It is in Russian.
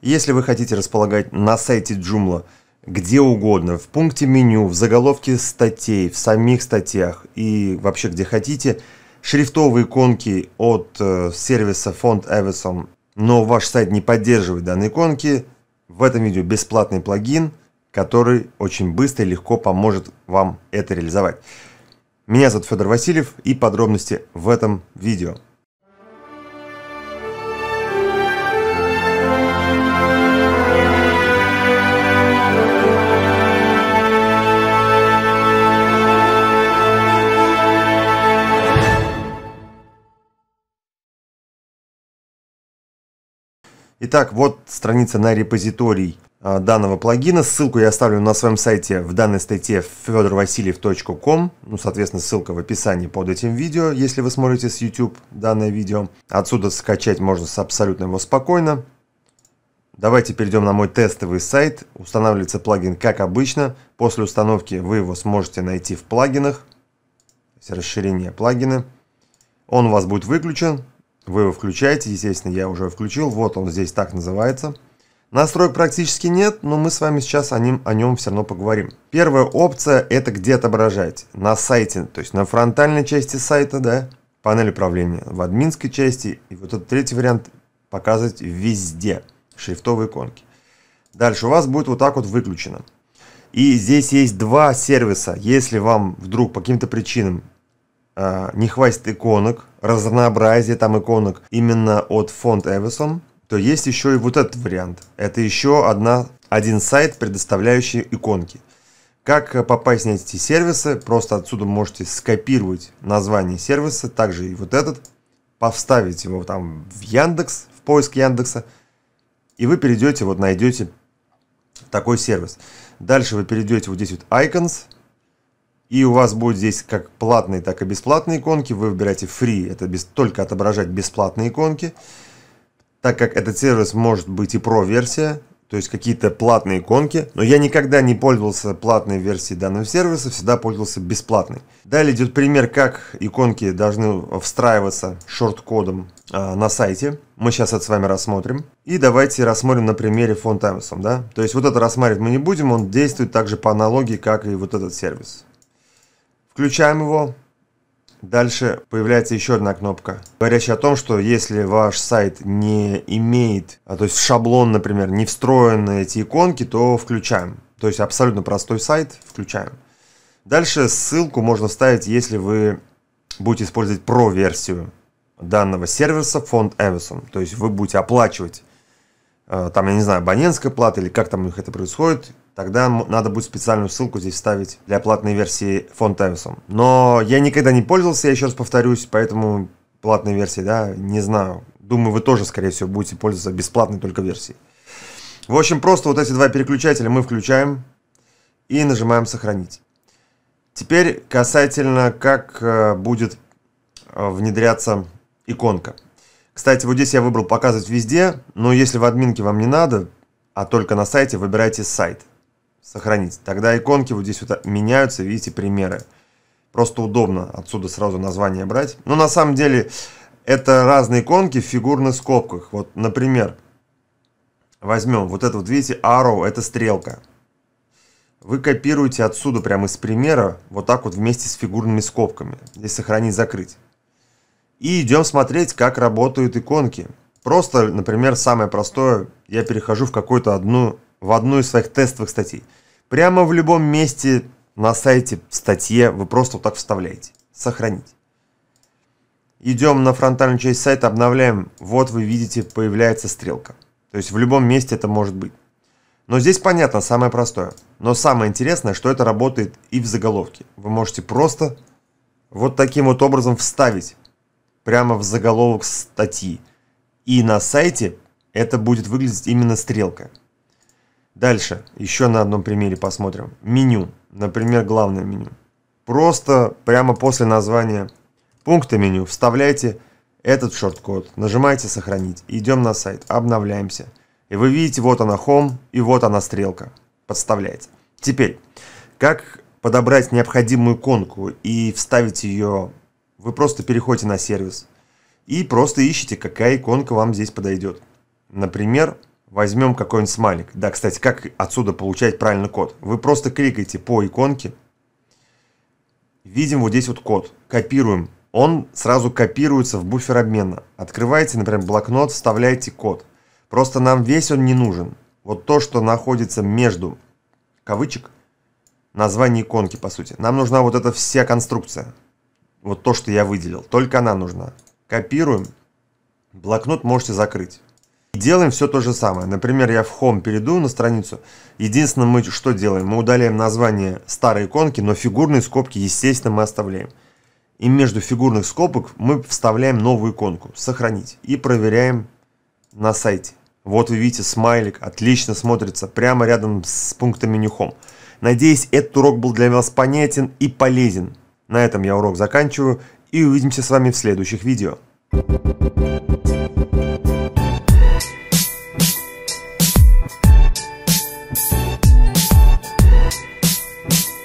Если вы хотите располагать на сайте Joomla где угодно, в пункте меню, в заголовке статей, в самих статьях и вообще где хотите, шрифтовые иконки от э, сервиса Font Everson, но ваш сайт не поддерживает данные иконки, в этом видео бесплатный плагин, который очень быстро и легко поможет вам это реализовать. Меня зовут Федор Васильев и подробности в этом видео. Итак, вот страница на репозиторий а, данного плагина. Ссылку я оставлю на своем сайте в данной статье fedorvasiliev.com. Ну, соответственно, ссылка в описании под этим видео, если вы смотрите с YouTube данное видео. Отсюда скачать можно абсолютно его спокойно. Давайте перейдем на мой тестовый сайт. Устанавливается плагин как обычно. После установки вы его сможете найти в плагинах. Расширение плагины. Он у вас будет выключен. Вы его включаете, естественно, я уже включил. Вот он здесь так называется. Настроек практически нет, но мы с вами сейчас о нем, о нем все равно поговорим. Первая опция – это где отображать. На сайте, то есть на фронтальной части сайта, да, панель управления, в админской части. И вот этот третий вариант – показывать везде шрифтовые иконки. Дальше у вас будет вот так вот выключено. И здесь есть два сервиса. Если вам вдруг по каким-то причинам а, не хватит иконок, разнообразие там иконок именно от фонд Эвисон, то есть еще и вот этот вариант. Это еще одна, один сайт, предоставляющий иконки. Как попасть на эти сервисы? Просто отсюда можете скопировать название сервиса, также и вот этот, повставить его там в Яндекс, в поиск Яндекса, и вы перейдете, вот найдете такой сервис. Дальше вы перейдете вот здесь вот Icons – и у вас будет здесь как платные, так и бесплатные иконки. Вы выбираете free, это без, только отображать бесплатные иконки. Так как этот сервис может быть и про версия то есть какие-то платные иконки. Но я никогда не пользовался платной версией данного сервиса, всегда пользовался бесплатной. Далее идет пример, как иконки должны встраиваться шорт-кодом э, на сайте. Мы сейчас это с вами рассмотрим. И давайте рассмотрим на примере фонт Amazon, да? То есть вот это рассматривать мы не будем, он действует также по аналогии, как и вот этот сервис. Включаем его. Дальше появляется еще одна кнопка, говорящая о том, что если ваш сайт не имеет, а то есть в шаблон, например, не встроены эти иконки, то включаем. То есть абсолютно простой сайт, включаем. Дальше ссылку можно вставить, если вы будете использовать про-версию данного сервиса фонд Amazon. То есть вы будете оплачивать, э, там, я не знаю, абонентская плата или как там у них это происходит, тогда надо будет специальную ссылку здесь вставить для платной версии фонтемсом. Но я никогда не пользовался, я еще раз повторюсь, поэтому платной версии, да, не знаю. Думаю, вы тоже, скорее всего, будете пользоваться бесплатной только версией. В общем, просто вот эти два переключателя мы включаем и нажимаем «Сохранить». Теперь касательно, как э, будет э, внедряться иконка. Кстати, вот здесь я выбрал «Показывать везде», но если в админке вам не надо, а только на сайте, выбирайте сайт сохранить. Тогда иконки вот здесь вот меняются, видите, примеры. Просто удобно отсюда сразу название брать. Но на самом деле это разные иконки в фигурных скобках. Вот, например, возьмем вот это вот, видите, arrow, это стрелка. Вы копируете отсюда прямо из примера вот так вот вместе с фигурными скобками. Здесь сохранить, закрыть. И идем смотреть, как работают иконки. Просто, например, самое простое, я перехожу в какую-то одну в одну из своих тестовых статей. Прямо в любом месте на сайте статье вы просто вот так вставляете. Сохранить. Идем на фронтальную часть сайта, обновляем. Вот вы видите, появляется стрелка. То есть в любом месте это может быть. Но здесь понятно самое простое. Но самое интересное, что это работает и в заголовке. Вы можете просто вот таким вот образом вставить прямо в заголовок статьи. И на сайте это будет выглядеть именно стрелка. Дальше, еще на одном примере посмотрим. Меню, например, главное меню. Просто прямо после названия пункта меню вставляйте этот шорт-код, нажимаете «Сохранить», идем на сайт, обновляемся. И вы видите, вот она Home и вот она стрелка. Подставляете. Теперь, как подобрать необходимую иконку и вставить ее, вы просто переходите на сервис и просто ищите, какая иконка вам здесь подойдет. Например, Возьмем какой-нибудь смайлик. Да, кстати, как отсюда получать правильный код? Вы просто кликаете по иконке. Видим вот здесь вот код. Копируем. Он сразу копируется в буфер обмена. Открываете, например, блокнот, вставляете код. Просто нам весь он не нужен. Вот то, что находится между кавычек, название иконки, по сути. Нам нужна вот эта вся конструкция. Вот то, что я выделил. Только она нужна. Копируем. Блокнот можете закрыть. Делаем все то же самое. Например, я в Home перейду на страницу. Единственное, мы что делаем? Мы удаляем название старой иконки, но фигурные скобки, естественно, мы оставляем. И между фигурных скобок мы вставляем новую иконку «Сохранить» и проверяем на сайте. Вот вы видите, смайлик отлично смотрится прямо рядом с пунктом меню Home. Надеюсь, этот урок был для вас понятен и полезен. На этом я урок заканчиваю и увидимся с вами в следующих видео. Thank you.